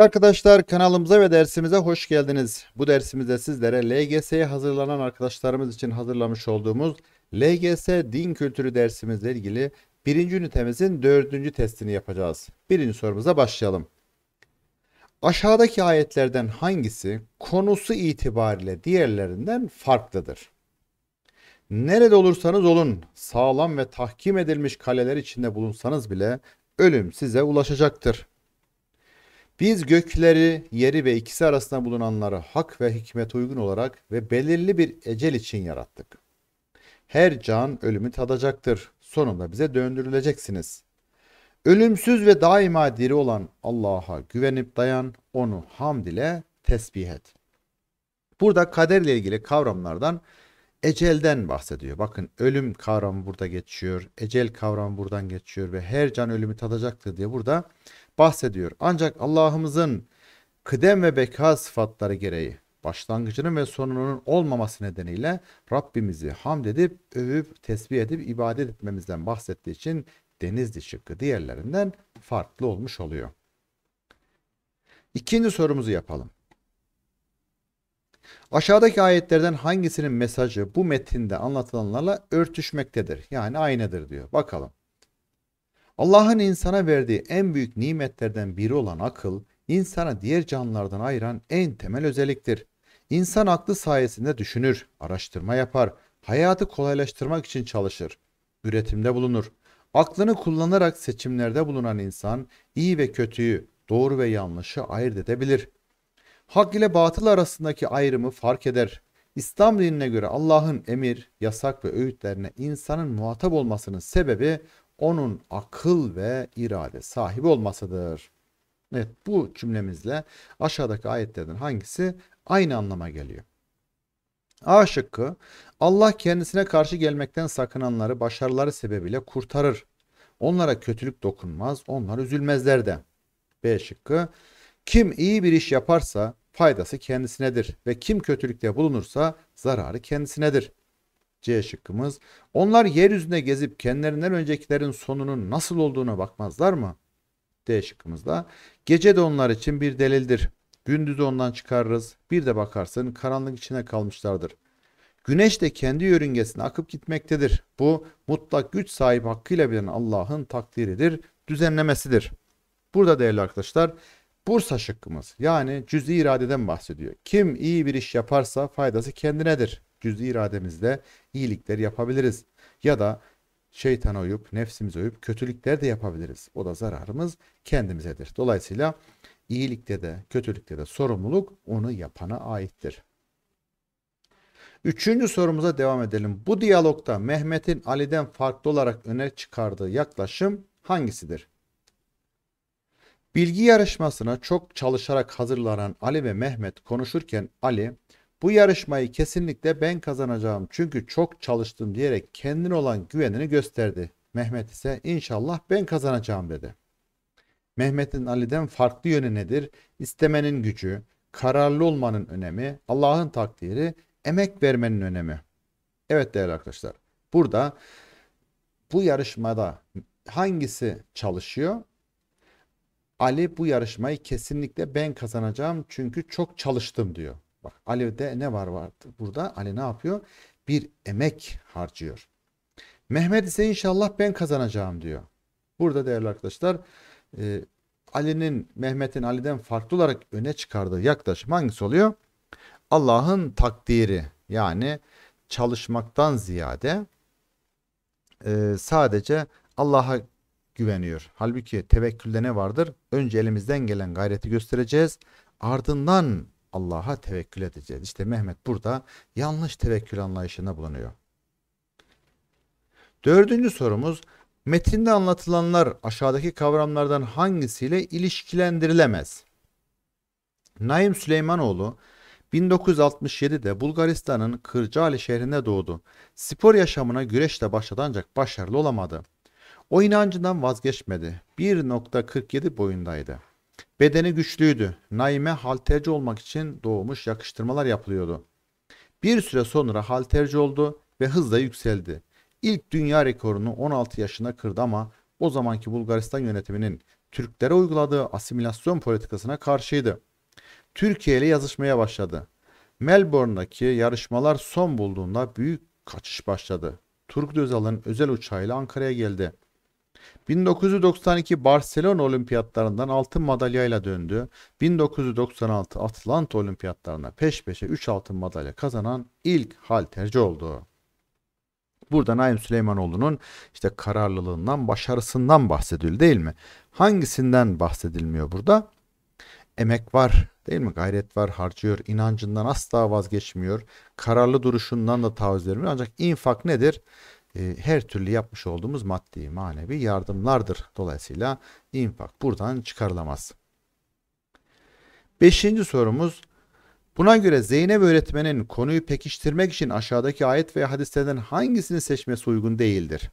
Arkadaşlar kanalımıza ve dersimize hoş geldiniz. Bu dersimizde sizlere LGS'ye hazırlanan arkadaşlarımız için hazırlamış olduğumuz LGS din kültürü dersimizle ilgili birinci ünitemizin dördüncü testini yapacağız. Birinci sorumuza başlayalım. Aşağıdaki ayetlerden hangisi konusu itibariyle diğerlerinden farklıdır? Nerede olursanız olun, sağlam ve tahkim edilmiş kaleler içinde bulunsanız bile ölüm size ulaşacaktır. Biz gökleri, yeri ve ikisi arasında bulunanları hak ve hikmet uygun olarak ve belirli bir ecel için yarattık. Her can ölümü tadacaktır. Sonunda bize döndürüleceksiniz. Ölümsüz ve daima diri olan Allah'a güvenip dayan, onu hamd ile tesbih et. Burada kaderle ilgili kavramlardan ecelden bahsediyor. Bakın ölüm kavramı burada geçiyor. Ecel kavramı buradan geçiyor ve her can ölümü tadacaktır diye burada bahsediyor. Ancak Allah'ımızın kıdem ve beka sıfatları gereği başlangıcının ve sonunun olmaması nedeniyle Rabbimizi hamd edip, övüp, tesbih edip ibadet etmemizden bahsettiği için Denizli şıkkı diğerlerinden farklı olmuş oluyor. İkinci sorumuzu yapalım. Aşağıdaki ayetlerden hangisinin mesajı bu metinde anlatılanlarla örtüşmektedir? Yani aynıdır diyor. Bakalım. Allah'ın insana verdiği en büyük nimetlerden biri olan akıl, insana diğer canlılardan ayıran en temel özelliktir. İnsan aklı sayesinde düşünür, araştırma yapar, hayatı kolaylaştırmak için çalışır, üretimde bulunur. Aklını kullanarak seçimlerde bulunan insan iyi ve kötüyü, doğru ve yanlışı ayırt edebilir. Hak ile batıl arasındaki ayrımı fark eder. İslam dinine göre Allah'ın emir, yasak ve öğütlerine insanın muhatap olmasının sebebi onun akıl ve irade sahibi olmasıdır. Evet bu cümlemizle aşağıdaki ayetlerden hangisi aynı anlama geliyor. A şıkkı Allah kendisine karşı gelmekten sakınanları başarıları sebebiyle kurtarır. Onlara kötülük dokunmaz, onlar üzülmezler de. B şıkkı kim iyi bir iş yaparsa faydası kendisinedir ve kim kötülükte bulunursa zararı kendisinedir. C şıkkımız. Onlar yeryüzüne gezip kendilerinden öncekilerin sonunun nasıl olduğuna bakmazlar mı? D şıkkımızda. Gece de onlar için bir delildir. Gündüzü ondan çıkarırız. Bir de bakarsın karanlık içine kalmışlardır. Güneş de kendi yörüngesine akıp gitmektedir. Bu mutlak güç sahibi hakkıyla bilen Allah'ın takdiridir, düzenlemesidir. Burada değerli arkadaşlar Bursa şıkkımız yani cüz'i iradeden bahsediyor. Kim iyi bir iş yaparsa faydası kendinedir cüz'i irademizle iyilikler yapabiliriz. Ya da şeytana uyup, nefsimize uyup kötülükler de yapabiliriz. O da zararımız kendimizedir. Dolayısıyla iyilikte de, kötülükte de sorumluluk onu yapana aittir. Üçüncü sorumuza devam edelim. Bu diyalogda Mehmet'in Ali'den farklı olarak öne çıkardığı yaklaşım hangisidir? Bilgi yarışmasına çok çalışarak hazırlanan Ali ve Mehmet konuşurken Ali bu yarışmayı kesinlikle ben kazanacağım çünkü çok çalıştım diyerek kendine olan güvenini gösterdi. Mehmet ise inşallah ben kazanacağım dedi. Mehmet'in Ali'den farklı yönü nedir? İstemenin gücü, kararlı olmanın önemi, Allah'ın takdiri, emek vermenin önemi. Evet değerli arkadaşlar. Burada bu yarışmada hangisi çalışıyor? Ali bu yarışmayı kesinlikle ben kazanacağım çünkü çok çalıştım diyor. Bak Alev'de ne var vardı? Burada Ali ne yapıyor? Bir emek harcıyor. Mehmet ise inşallah ben kazanacağım diyor. Burada değerli arkadaşlar e, Ali'nin Mehmet'in Ali'den farklı olarak öne çıkardığı yaklaşım hangisi oluyor? Allah'ın takdiri yani çalışmaktan ziyade e, sadece Allah'a güveniyor. Halbuki tevekkülde ne vardır? Önce elimizden gelen gayreti göstereceğiz. Ardından Allah'a tevekkül edeceğiz. İşte Mehmet burada yanlış tevekkül anlayışına bulunuyor. Dördüncü sorumuz metinde anlatılanlar aşağıdaki kavramlardan hangisiyle ilişkilendirilemez? Naim Süleymanoğlu 1967'de Bulgaristan'ın Kırcaali şehrinde doğdu. Spor yaşamına güreşle başladı ancak başarılı olamadı. O inancından vazgeçmedi. 1.47 boyundaydı. Bedeni güçlüydü. Naime halterci olmak için doğmuş yakıştırmalar yapılıyordu. Bir süre sonra halterci oldu ve hızla yükseldi. İlk dünya rekorunu 16 yaşında kırdı ama o zamanki Bulgaristan yönetiminin Türklere uyguladığı asimilasyon politikasına karşıydı. Türkiye ile yazışmaya başladı. Melbourne'daki yarışmalar son bulduğunda büyük kaçış başladı. Turgut Özal'ın özel uçağıyla Ankara'ya geldi. 1992 Barcelona Olimpiyatlarından altın madalyayla döndü. 1996 Atlanta Olimpiyatlarına peş peşe 3 altın madalya kazanan ilk halterci oldu. Burada Naim Süleymanoğlu'nun işte kararlılığından, başarısından bahsediliyor değil mi? Hangisinden bahsedilmiyor burada? Emek var değil mi? Gayret var, harcıyor, inancından asla vazgeçmiyor. Kararlı duruşundan da taviz vermiyor. Ancak infak nedir? Ee, her türlü yapmış olduğumuz maddi manevi yardımlardır. Dolayısıyla infak buradan çıkarılamaz. Beşinci sorumuz Buna göre Zeynep öğretmenin konuyu pekiştirmek için aşağıdaki ayet veya hadislerden hangisini seçmesi uygun değildir?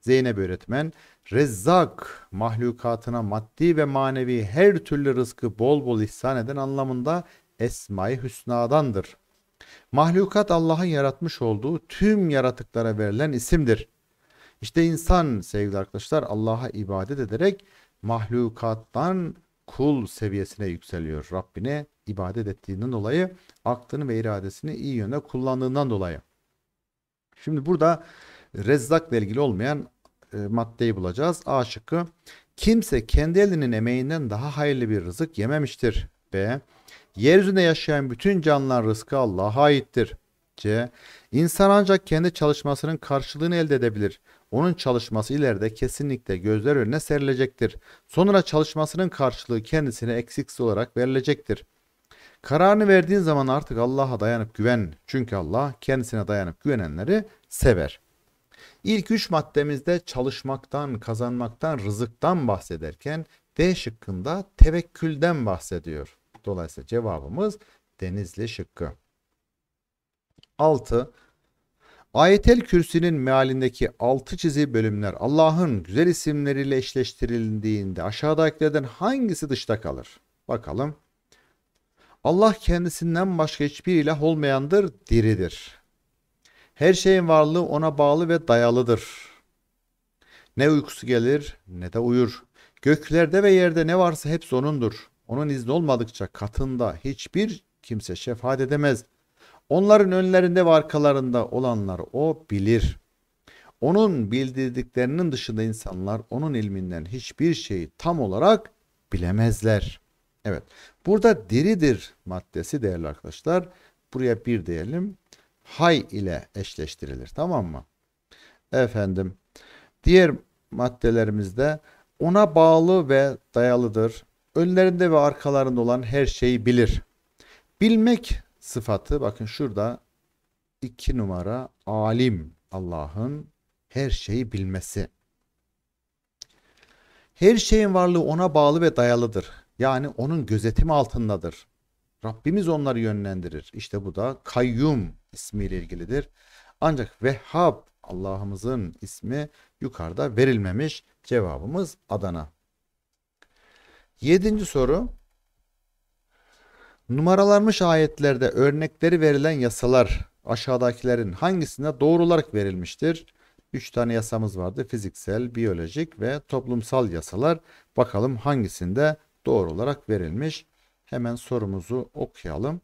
Zeynep öğretmen Rezzak mahlukatına maddi ve manevi her türlü rızkı bol bol ihsan eden anlamında Esma-i Hüsna'dandır. Mahlukat Allah'ın yaratmış olduğu tüm yaratıklara verilen isimdir. İşte insan sevgili arkadaşlar Allah'a ibadet ederek mahlukattan kul seviyesine yükseliyor. Rabbine ibadet ettiğinden dolayı aklını ve iradesini iyi yöne kullandığından dolayı. Şimdi burada rezzakla ilgili olmayan e, maddeyi bulacağız. A şıkkı kimse kendi elinin emeğinden daha hayırlı bir rızık yememiştir. B Yeryüzünde yaşayan bütün canlıların rızkı Allah'a aittir. C. İnsan ancak kendi çalışmasının karşılığını elde edebilir. Onun çalışması ileride kesinlikle gözler önüne serilecektir. Sonra çalışmasının karşılığı kendisine eksiksiz olarak verilecektir. Kararını verdiğin zaman artık Allah'a dayanıp güven. Çünkü Allah kendisine dayanıp güvenenleri sever. İlk üç maddemizde çalışmaktan, kazanmaktan, rızıktan bahsederken D şıkkında tevekkülden bahsediyor. Dolayısıyla cevabımız Denizli şıkkı. 6. Ayetel kürsünün mealindeki altı çizgi bölümler Allah'ın güzel isimleriyle eşleştirildiğinde aşağıdakilerden hangisi dışta kalır? Bakalım. Allah kendisinden başka hiçbir ilah olmayandır, diridir. Her şeyin varlığı ona bağlı ve dayalıdır. Ne uykusu gelir ne de uyur. Göklerde ve yerde ne varsa hepsi O'nundur. Onun izni olmadıkça katında hiçbir kimse şefaat edemez. Onların önlerinde ve arkalarında olanlar o bilir. Onun bildirdiklerinin dışında insanlar onun ilminden hiçbir şeyi tam olarak bilemezler. Evet. Burada diridir maddesi değerli arkadaşlar. Buraya bir diyelim. Hay ile eşleştirilir. Tamam mı? Efendim. Diğer maddelerimizde ona bağlı ve dayalıdır önlerinde ve arkalarında olan her şeyi bilir. Bilmek sıfatı bakın şurada iki numara alim Allah'ın her şeyi bilmesi. Her şeyin varlığı ona bağlı ve dayalıdır. Yani onun gözetimi altındadır. Rabbimiz onları yönlendirir. İşte bu da kayyum ismiyle ilgilidir. Ancak Vehhab Allah'ımızın ismi yukarıda verilmemiş. Cevabımız Adana. Yedinci soru. Numaralanmış ayetlerde örnekleri verilen yasalar aşağıdakilerin hangisinde doğru olarak verilmiştir? Üç tane yasamız vardı. Fiziksel, biyolojik ve toplumsal yasalar. Bakalım hangisinde doğru olarak verilmiş? Hemen sorumuzu okuyalım.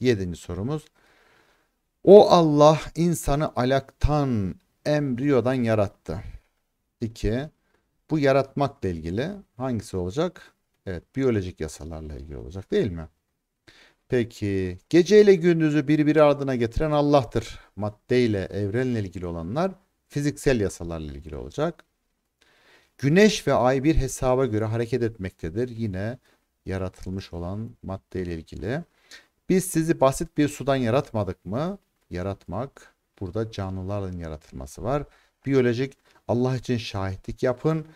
Yedinci sorumuz. O Allah insanı alaktan, embriyodan yarattı. İki, Bu yaratmakla ilgili hangisi olacak? Evet biyolojik yasalarla ilgili olacak değil mi? Peki geceyle gündüzü birbiri ardına getiren Allah'tır. Maddeyle evrenle ilgili olanlar fiziksel yasalarla ilgili olacak. Güneş ve ay bir hesaba göre hareket etmektedir. Yine yaratılmış olan maddeyle ilgili. Biz sizi basit bir sudan yaratmadık mı? Yaratmak. Burada canlıların yaratılması var. Biyolojik Allah için şahitlik yapın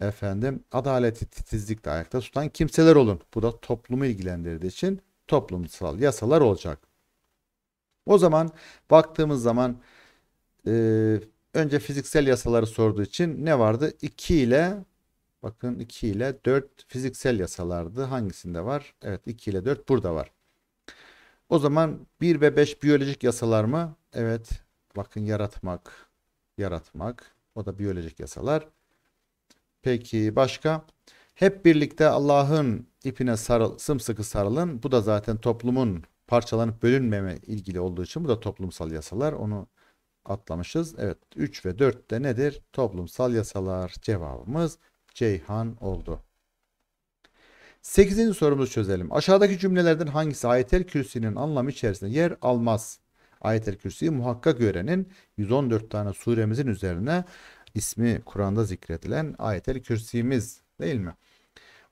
efendim adaleti titizlikle ayakta tutan kimseler olun. Bu da toplumu ilgilendirdiği için toplumsal yasalar olacak. O zaman baktığımız zaman e, önce fiziksel yasaları sorduğu için ne vardı? 2 ile bakın 2 ile 4 fiziksel yasalardı. Hangisinde var? Evet 2 ile 4 burada var. O zaman 1 ve 5 biyolojik yasalar mı? Evet. Bakın yaratmak, yaratmak. O da biyolojik yasalar. Peki başka? Hep birlikte Allah'ın ipine sarıl, sımsıkı sarılın. Bu da zaten toplumun parçalanıp bölünmeme ilgili olduğu için bu da toplumsal yasalar. Onu atlamışız. Evet 3 ve 4 de nedir? Toplumsal yasalar cevabımız Ceyhan oldu. 8. sorumuzu çözelim. Aşağıdaki cümlelerden hangisi ayetel kürsinin anlamı içerisinde yer almaz? Ayetel Kürsi'yi muhakkak öğrenin. 114 tane suremizin üzerine ismi Kur'an'da zikredilen ayetel kürsimiz değil mi?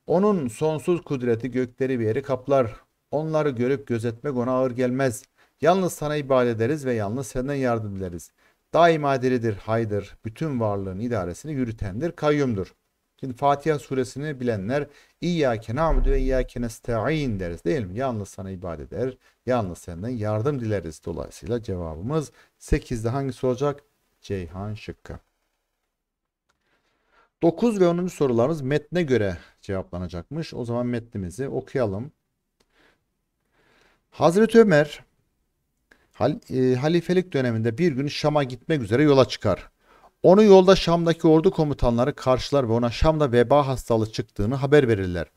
Onun sonsuz kudreti gökleri bir yeri kaplar. Onları görüp gözetmek ona ağır gelmez. Yalnız sana ibadet ederiz ve yalnız senden yardım dileriz. Daima diridir, haydır, bütün varlığın idaresini yürütendir, kayyumdur. Şimdi Fatiha suresini bilenler İyyâke na'budu ve İyyâke nesta'in deriz değil mi? Yalnız sana ibadet eder, yalnız senden yardım dileriz. Dolayısıyla cevabımız 8'de hangisi olacak? Ceyhan şıkkı. 9 ve 10. sorularımız metne göre cevaplanacakmış. O zaman metnimizi okuyalım. Hazreti Ömer hal, e, halifelik döneminde bir gün Şam'a gitmek üzere yola çıkar. Onu yolda Şam'daki ordu komutanları karşılar ve ona Şam'da veba hastalığı çıktığını haber verirler.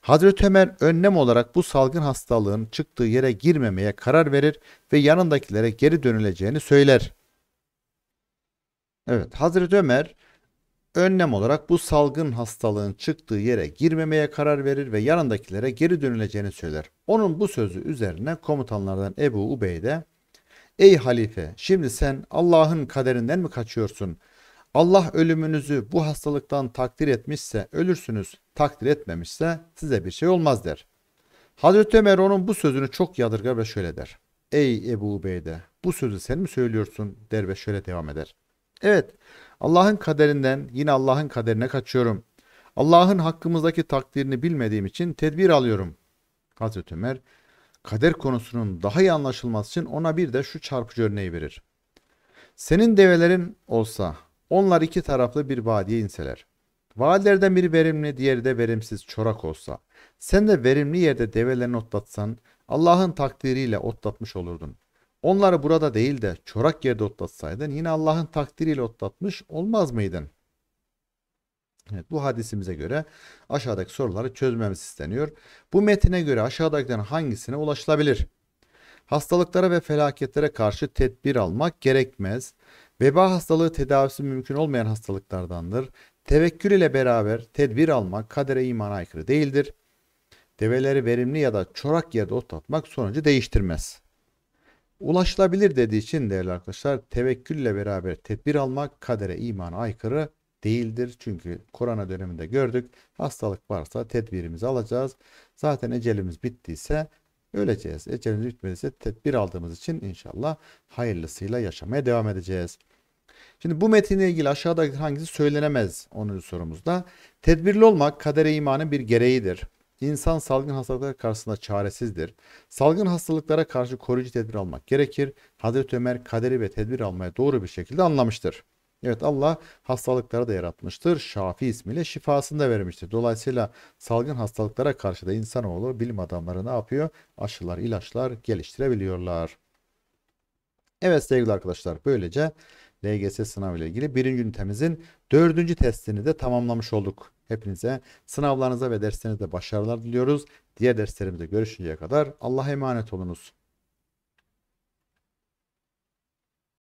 Hazreti Ömer önlem olarak bu salgın hastalığın çıktığı yere girmemeye karar verir ve yanındakilere geri dönüleceğini söyler. Evet Hazreti Ömer önlem olarak bu salgın hastalığın çıktığı yere girmemeye karar verir ve yanındakilere geri dönüleceğini söyler. Onun bu sözü üzerine komutanlardan Ebu Ubeyde Ey halife şimdi sen Allah'ın kaderinden mi kaçıyorsun? Allah ölümünüzü bu hastalıktan takdir etmişse ölürsünüz, takdir etmemişse size bir şey olmaz der. Hazreti Ömer onun bu sözünü çok yadırgar ve şöyle der. Ey Ebu Ubeyde bu sözü sen mi söylüyorsun der ve şöyle devam eder. Evet Allah'ın kaderinden yine Allah'ın kaderine kaçıyorum. Allah'ın hakkımızdaki takdirini bilmediğim için tedbir alıyorum. Hazreti Ömer kader konusunun daha iyi anlaşılması için ona bir de şu çarpıcı örneği verir. Senin develerin olsa onlar iki taraflı bir vadiye inseler. Vadilerden biri verimli, diğeri de verimsiz çorak olsa. Sen de verimli yerde develerini otlatsan Allah'ın takdiriyle otlatmış olurdun. Onları burada değil de çorak yerde otlatsaydın yine Allah'ın takdiriyle otlatmış olmaz mıydın? Evet, bu hadisimize göre aşağıdaki soruları çözmemiz isteniyor. Bu metine göre aşağıdakilerin hangisine ulaşılabilir? Hastalıklara ve felaketlere karşı tedbir almak gerekmez. Veba hastalığı tedavisi mümkün olmayan hastalıklardandır. Tevekkül ile beraber tedbir almak kadere imana aykırı değildir. Develeri verimli ya da çorak yerde otlatmak sonucu değiştirmez. Ulaşılabilir dediği için değerli arkadaşlar tevekkülle beraber tedbir almak kadere imana aykırı değildir. Çünkü korona döneminde gördük hastalık varsa tedbirimizi alacağız. Zaten ecelimiz bittiyse öleceğiz. Ecelimiz bitmediyse tedbir aldığımız için inşallah hayırlısıyla yaşamaya devam edeceğiz. Şimdi bu metinle ilgili aşağıdaki hangisi söylenemez 10. sorumuzda. Tedbirli olmak kadere imanın bir gereğidir. İnsan salgın hastalıklar karşısında çaresizdir. Salgın hastalıklara karşı koruyucu tedbir almak gerekir. Hazreti Ömer kaderi ve tedbir almaya doğru bir şekilde anlamıştır. Evet Allah hastalıkları da yaratmıştır. Şafi ismiyle şifasını da vermiştir. Dolayısıyla salgın hastalıklara karşı da insanoğlu bilim adamları ne yapıyor? Aşılar, ilaçlar geliştirebiliyorlar. Evet sevgili arkadaşlar böylece LGS sınavı ile ilgili birinci ünitemizin dördüncü testini de tamamlamış olduk. Hepinize sınavlarınıza ve derslerinizde başarılar diliyoruz. Diğer derslerimizde görüşünceye kadar Allah'a emanet olunuz.